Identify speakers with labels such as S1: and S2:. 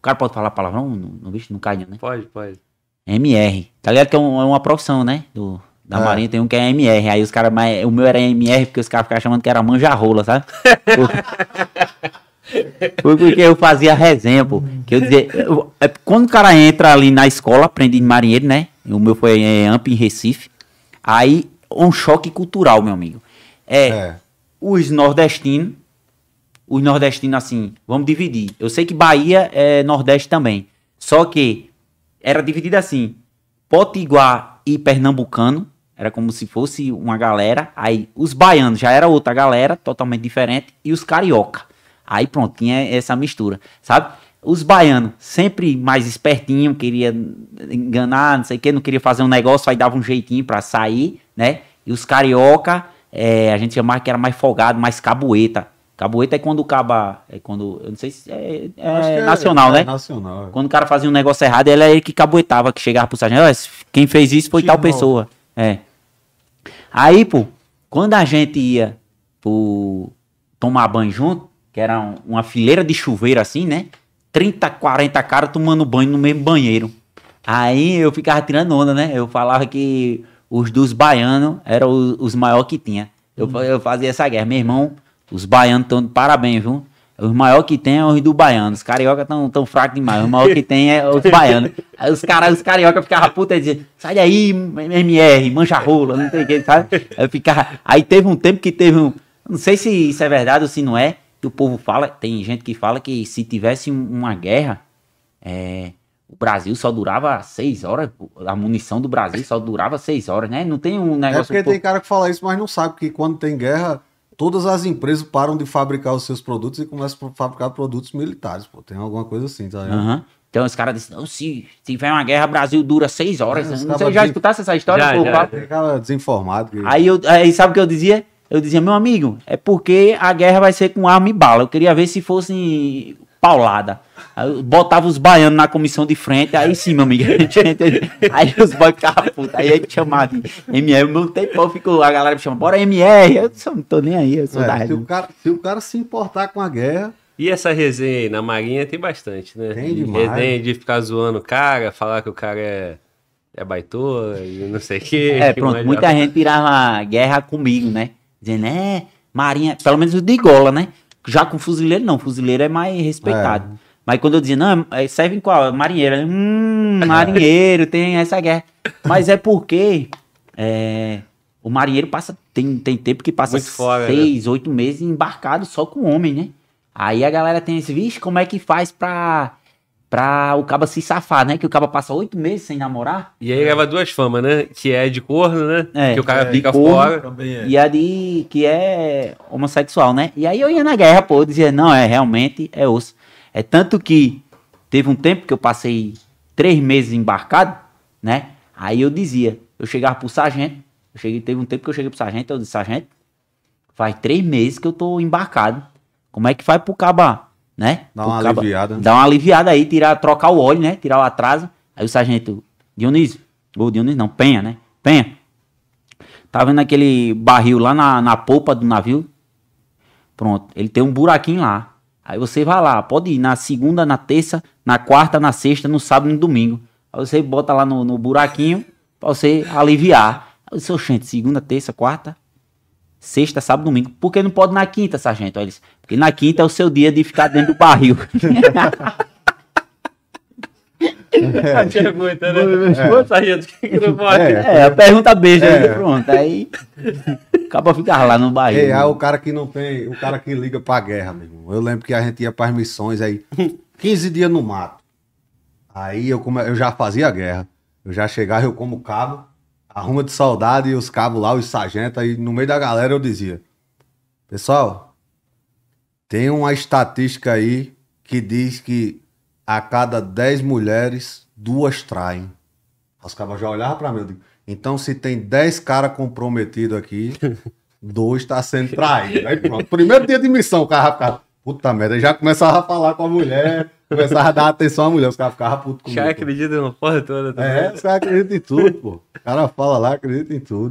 S1: O cara pode falar palavrão no, no bicho, no carinho, né? Pode, pode. MR. Tá ligado que é, um, é uma profissão, né? Do, da é. Marinha tem um que é MR. Aí os caras, mas o meu era MR porque os caras ficavam chamando que era manjarrola, sabe? Foi porque eu fazia resenha, pô. Que eu dizer eu, é, quando o cara entra ali na escola, aprende de marinheiro, né? O meu foi em é, AMP em Recife. Aí, um choque cultural, meu amigo. É, é. os nordestinos os nordestinos assim, vamos dividir. Eu sei que Bahia é Nordeste também. Só que era dividido assim: Potiguar e Pernambucano. Era como se fosse uma galera. Aí os baianos já era outra galera, totalmente diferente. E os carioca. Aí pronto, tinha essa mistura, sabe? Os baianos, sempre mais espertinho, queria enganar, não sei o que, não queria fazer um negócio, aí dava um jeitinho para sair, né? E os carioca, é, a gente chamava que era mais folgado, mais cabueta. Caboeta é quando o caba. É quando. Eu não sei se. É, é, é nacional, é, né? É
S2: nacional.
S1: Quando o cara fazia um negócio errado, ele era ele é que caboetava, que chegava pro sargento. quem fez isso foi tal pessoa. É. Aí, pô, quando a gente ia pro tomar banho junto, que era um, uma fileira de chuveiro assim, né? 30, 40 caras tomando banho no mesmo banheiro. Aí eu ficava tirando onda, né? Eu falava que os dos baianos eram os, os maiores que tinha. Eu, hum. eu fazia essa guerra. Meu irmão os baianos estão de parabéns, viu? Os maiores que tem é os do baiano. Os carioca estão tão, tão fracos demais. Os maiores que tem é os baianos. Aí os, cara, os carioca ficavam puta e diziam, sai daí, MR, mancha rola, não tem o que, sabe? Aí, ficava... Aí teve um tempo que teve um. Não sei se isso é verdade ou se não é, que o povo fala, tem gente que fala que se tivesse uma guerra, é, o Brasil só durava seis horas, a munição do Brasil só durava seis horas, né? Não tem um é negócio. É porque tem
S2: cara que fala isso, mas não sabe que quando tem guerra todas as empresas param de fabricar os seus produtos e começam a fabricar produtos militares. Pô, tem alguma coisa assim, tá
S1: Uhum. Então os caras dizem, se tiver uma guerra, Brasil dura seis horas. É, não sei, já escutasse essa história? Já, pô, já. Tem cara desinformado. Que... Aí, eu, aí sabe o que eu dizia? Eu dizia, meu amigo, é porque a guerra vai ser com arma e bala. Eu queria ver se fosse paulada. Aí botava os baianos na comissão de frente, aí sim, meu amigo. aí os boys ficavam aí a gente chamava MR. Meu tempo ficou, a galera me chama, bora MR. Eu só não tô nem aí, eu sou é, da se o, cara, se o cara se importar com a guerra. E essa resenha aí, na Marinha tem bastante, né?
S2: Tem demais. Resenha de ficar zoando o cara, falar que o cara é é baitola e não
S1: sei o é, que. É, pronto, muita gente tirava guerra comigo, né? Dizendo, é, Marinha, pelo menos o de Gola, né? Já com fuzileiro, não. Fuzileiro é mais respeitado. É. Mas quando eu dizia, não, é, é, serve em qual? É marinheiro. Hum, marinheiro, tem essa guerra. Mas é porque é, o marinheiro passa, tem, tem tempo que passa né? seis, oito meses embarcado só com homem, né? Aí a galera tem esse, vixe, como é que faz pra pra o caba se safar, né? Que o caba passa oito meses sem namorar. E aí leva duas famas, né? Que é de corno, né? É, que o cara é, fica corno, fora. É. E a de que é homossexual, né? E aí eu ia na guerra, pô, eu dizia, não, é realmente, é osso. É tanto que teve um tempo que eu passei três meses embarcado, né? Aí eu dizia, eu chegava pro sargento, eu cheguei, teve um tempo que eu cheguei pro sargento, eu disse, sargento, faz três meses que eu tô embarcado. Como é que faz pro cabar? Né? né? Dá uma aliviada. Dá uma aliviada aí, tirar, trocar o óleo, né? Tirar o atraso. Aí o sargento Dionísio, ou Dionísio não, Penha, né? Penha. Tá vendo aquele barril lá na, na polpa do navio? Pronto, ele tem um buraquinho lá. Aí você vai lá, pode ir na segunda, na terça, na quarta, na sexta, no sábado, no domingo. Aí você bota lá no, no buraquinho pra você aliviar. Aí seu gente, segunda, terça, quarta, sexta, sábado, domingo. Por que não pode na quinta, sargento? Aí eles, porque na quinta é o seu dia de ficar dentro do barril.
S2: Né? É, muito, né? É, é, a pergunta beija é. aí, né? pronto. Aí acaba ficar lá no barril. É, né? aí, ah, o cara que não tem, o cara que liga pra guerra, meu irmão. Eu lembro que a gente ia pras missões aí, 15 dias no mato. Aí eu, come, eu já fazia guerra. Eu já chegava, eu como cabo, Arruma de soldado e os cabos lá, os sargentos, aí no meio da galera eu dizia: Pessoal, tem uma estatística aí que diz que a cada 10 mulheres, duas traem. Os cabos já olhavam pra mim, eu digo, então se tem 10 caras comprometidos aqui, dois tá sendo traído. Aí pronto, primeiro dia de missão, o cara ficava, puta merda, já começava a falar com a mulher. Começava a dar atenção à mulher, os caras ficavam putos comigo. Os caras acreditam na porra toda é, também. É, os caras acreditam em tudo, pô. O cara fala lá, acredita em tudo.